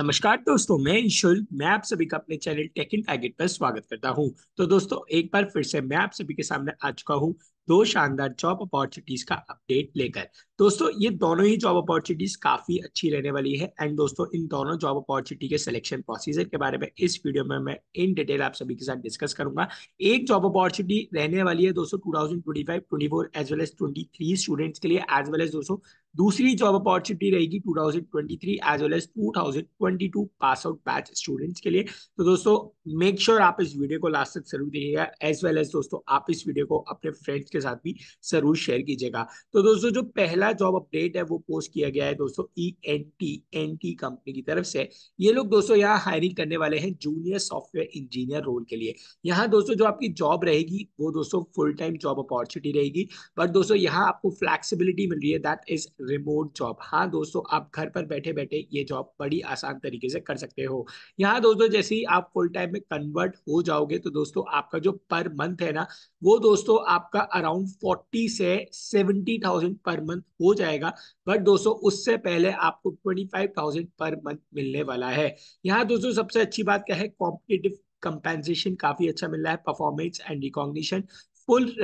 नमस्कार दोस्तों मैं इशुल मैं आप सभी का अपने चैनल टेक इन टारगेट पर स्वागत करता हूं तो दोस्तों एक बार फिर से मैं आप सभी के सामने आ चुका हूं दो शानदार जॉब अपॉर्चुनिटीज का अपडेट लेकर दोस्तों ये दोनों ही जॉब अपॉर्चुनिटीज काफी अच्छी रहने वाली है एंड दोस्तों इन दोनों जॉब अपॉर्चुनिटी के सिलेक्शन प्रोसीजर के बारे में इस वीडियो में मैं इन डिटेल आप सभी के साथ डिस्कस करूंगा एक जॉब अपॉर्चुनिटी रहने वाली है दोस्तों two thousand twenty five twenty four as well as twenty three students के लिए एज वेल एज दोस्तों दूसरी जॉब अपॉर्चुनिटी रहेगी 2023 as well as 2022 pass out batch students के लिए तो दोस्तों मेक श्योर sure आप इस वीडियो को लास्ट तक जरूर देखिएगा एज वेल एज दोस्तों आप इस वीडियो को अपने फ्रेंड्स के साथ भी जरूर शेयर कीजिएगा तो दोस्तों जो पहला जॉब अपडेट है वो पोस्ट किया गया है दोस्तों E N T N T company की तरफ से ये लोग दोस्तों यहाँ हायरिंग करने वाले हैं जूनियर सॉफ्टवेयर इंजीनियर रोल के लिए यहाँ दोस्तों जो आपकी जॉब रहेगी वो दोस्तों फुल टाइम जॉब अपॉर्चुनिटी रहेगी बट दोस्तों यहाँ आपको फ्लैक्सीबिलिटी मिल रही है दैट इज रिमोट जॉब हाँ दोस्तों आप घर पर बैठे बैठे ये जॉब बड़ी आसान तरीके से कर सकते हो यहाँ दोस्तों जैसे ही आप फुल टाइम में कन्वर्ट हो जाओगे तो दोस्तों आपका जो पर मंथ है ना वो दोस्तों आपका अराउंड फोर्टी से सेवेंटी थाउजेंड पर मंथ हो जाएगा बट दोस्तों उससे पहले आपको twenty five thousand per month मिलने वाला है यहाँ दोस्तों सबसे अच्छी बात क्या है कॉम्पिटेटिव कंपेंसेशन काफी अच्छा मिल रहा है performance and recognition full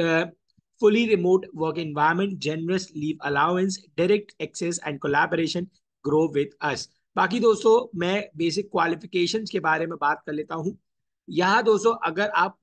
fully remote work environment, generous leave allowance, direct access and collaboration grow with us. बाकी दोस्तों मैं बेसिक क्वालिफिकेशंस के बारे में बात कर लेता हूँ यहाँ दोस्तों अगर आप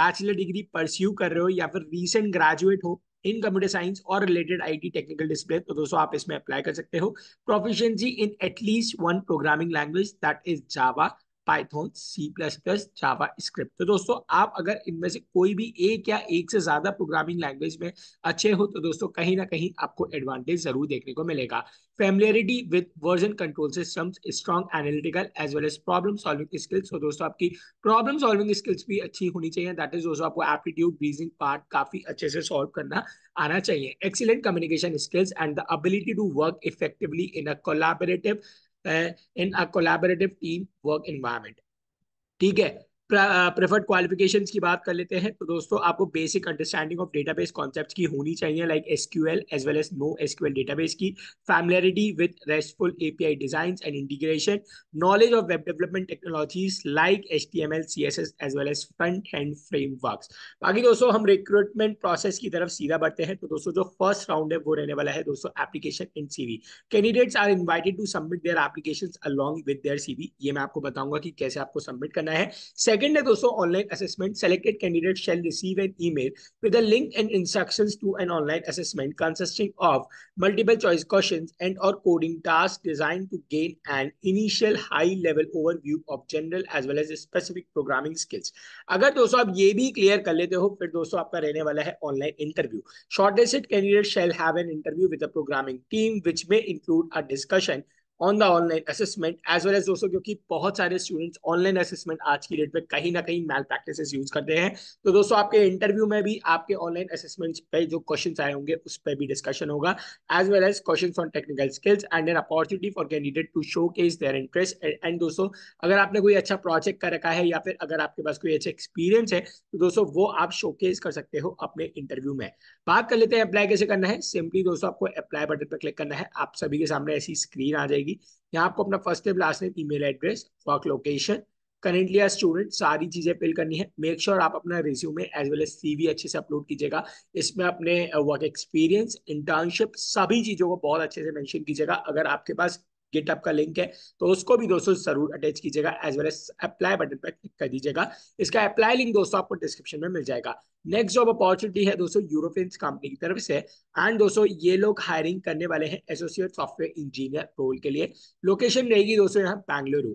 बैचलर डिग्री परस्यू कर रहे हो या फिर रीसेंट ग्रेजुएट हो इन कंप्यूटर साइंस और रिलेटेड आईटी टेक्निकल डिस्प्ले तो दोस्तों आप इसमें अप्लाई कर सकते हो proficiency in at least one programming language that is Java Python C plus plus JavaScript तो दोस्तों आप अगर इनमें से कोई भी एक या एक से ज्यादा प्रोग्रामिंग लैंग्वेज में अच्छे हो तो दोस्तों कहीं ना कहीं आपको एडवांटेज जरूर देखने को मिलेगा familiarity with version control system strong analytical as well as problem solving skills तो दोस्तों आपकी प्रॉब्लम सॉल्विंग स्किल्स भी अच्छी होनी चाहिए दैट इज दोस्तों आपको एप्टीट्यूड रीजिंग पार्ट काफी अच्छे से सॉल्व करना आना चाहिए excellent communication skills and the ability to work effectively in a collaborative in a collaborative team work environment ठीक है प्रेफर्ड क्वालिफिकेशंस की बात कर लेते हैं तो दोस्तों आपको basic understanding of database concepts की होनी चाहिए like SQL as well as no SQL database की familiarity with RESTful API design and integration knowledge of web development technologies like H T M L C S S as well as front end framework बाकी दोस्तों हम recruitment process की तरफ सीधा बढ़ते हैं तो दोस्तों जो फर्स्ट राउंड है वो रहने वाला है दोस्तों application and CV candidates are invited to submit their application along with their CV ये मैं आपको बताऊंगा कि कैसे आपको सबमिट करना है सेकंड है दोस्तों online assessment selected candidate shall receive an email with a link and instructions to an online assessment consisting of multiple choice questions and और coding task design to gain an initial high level overview of general as well as specific programming skills अगर दोस्तों आप ये भी clear कर लेते हो फिर दोस्तों आपका रहने वाला है online interview shortlisted candidate shall have an interview with a programming team which may include a discussion on the online assessment as well as दोस्तों क्योंकि बहुत सारे स्टूडेंट्स ऑनलाइन असेसमेंट आज की डेट में कहीं ना कहीं मैल प्रैक्टिस यूज करते हैं तो दोस्तों आपके इंटरव्यू में भी आपके ऑनलाइन असेसमेंट पे जो क्वेश्चन आए होंगे उस पर भी डिस्कशन होगा as well as question on technical skills and an opportunity for candidate to showcase their interest and दोस्तों अगर आपने कोई अच्छा प्रोजेक्ट कर रखा है या फिर अगर आपके पास कोई अच्छा एक्सपीरियंस है तो दोस्तों वो आप शोकेस कर सकते हो अपने इंटरव्यू में बात कर लेते हैं अप्लाई कैसे करना है सिंपली दोस्तों आपको अप्लाई बटन पर क्लिक करना है आप सभी के सामने ऐसी स्क्रीन आ जाएगी रहेगी यहाँ आपको अपना first name last name email address work location currently as student सारी चीज़ें फिल करनी है मेक श्योर sure आप अपना resume as well as CV अच्छे से अपलोड कीजिएगा इसमें अपने वर्क एक्सपीरियंस इंटर्नशिप सभी चीज़ों को बहुत अच्छे से मेंशन कीजिएगा अगर आपके पास गिटअप का लिंक है तो उसको भी दोस्तों जरूर अटैच कीजिएगा as well as apply button पर क्लिक कर दीजिएगा इसका अप्लाई लिंक दोस्तों आपको डिस्क्रिप्शन में मिल जाएगा नेक्स्ट जॉब अपॉर्चुनिटी है दोस्तों यूरोपियन कंपनी की तरफ से एंड दोस्तों ये लोग हायरिंग करने वाले हैं एसोसिएट सॉफ्टवेयर इंजीनियर रोल के लिए लोकेशन रहेगी दोस्तों यहाँ बैंगलुरु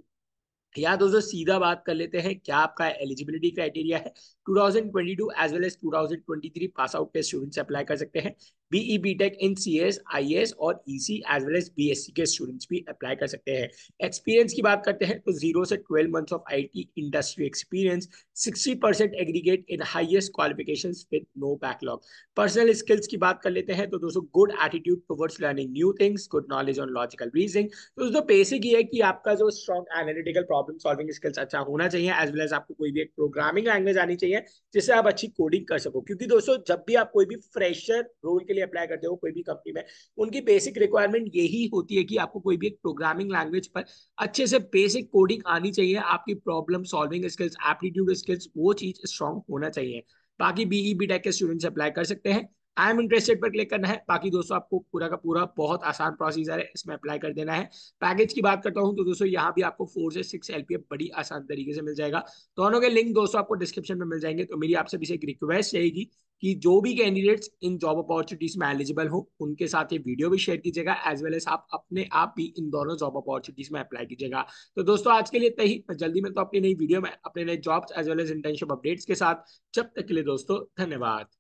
या दोस्तों सीधा बात कर लेते हैं क्या आपका एलिजिबिलिटी क्राइटेरिया है 2022 two thousand twenty as well as 2023 pass out के स्टूडेंट्स अप्लाई कर सकते हैं BE B tech in C S I S और E C as well as B S C के स्टूडेंट्स भी अप्लाई कर सकते हैं एक्सपीरियंस की बात करते हैं तो जीरो से twelve months of I T industry experience sixty percent aggregate in highest qualification with no backlog personal skills की बात कर लेते हैं तो दोस्तों good attitude towards learning new things good knowledge on logical reasoning दोस्तों बेसिक ये है कि आपका जो strong analytical problem solving skills अच्छा होना चाहिए एज वेल एज आपको कोई भी एक प्रोग्रामिंग लैंग्वेज आनी चाहिए जिससे आप अच्छी कोडिंग कर सको क्योंकि दोस्तों जब भी आप कोई भी फ्रेशर रोल के लिए लिए अप्लाई करते हो कोई भी कंपनी में उनकी बेसिक रिक्वायरमेंट यही होती है कि आपको कोई भी एक प्रोग्रामिंग लैंग्वेज पर अच्छे से बेसिक कोडिंग आनी चाहिए आपकी problem solving skills aptitude skills वो चीज स्ट्रॉन्ग होना चाहिए बाकी बीई बी टेक के स्टूडेंट्स अप्लाई कर सकते हैं आई एम इंटरेस्टेड पर क्लिक करना है बाकी दोस्तों आपको पूरा का पूरा बहुत आसान प्रोसीजर है इसमें अप्लाई कर देना है पैकेज की बात करता हूँ तो दोस्तों यहाँ भी आपको फोर से सिक्स एल बड़ी आसान तरीके से मिल जाएगा दोनों के लिंक दोस्तों आपको डिस्क्रिप्शन में मिल जाएंगे तो मेरी आप सभी से एक रिक्वेस्ट रहेगी कि जो भी कैंडिडेट्स इन जॉब अपॉर्चुनिटीज में एलिजिबल हो उनके साथ ये वीडियो भी शेयर कीजिएगा एज वेल एज आप अपने आप भी इन दोनों जॉब अपॉर्चुनिटीज में अप्लाई कीजिएगा तो दोस्तों आज के लिए तही जल्दी मिलता तो हूँ अपनी नई वीडियो में अपने नए jobs as well as internship updates के साथ जब तक के लिए दोस्तों धन्यवाद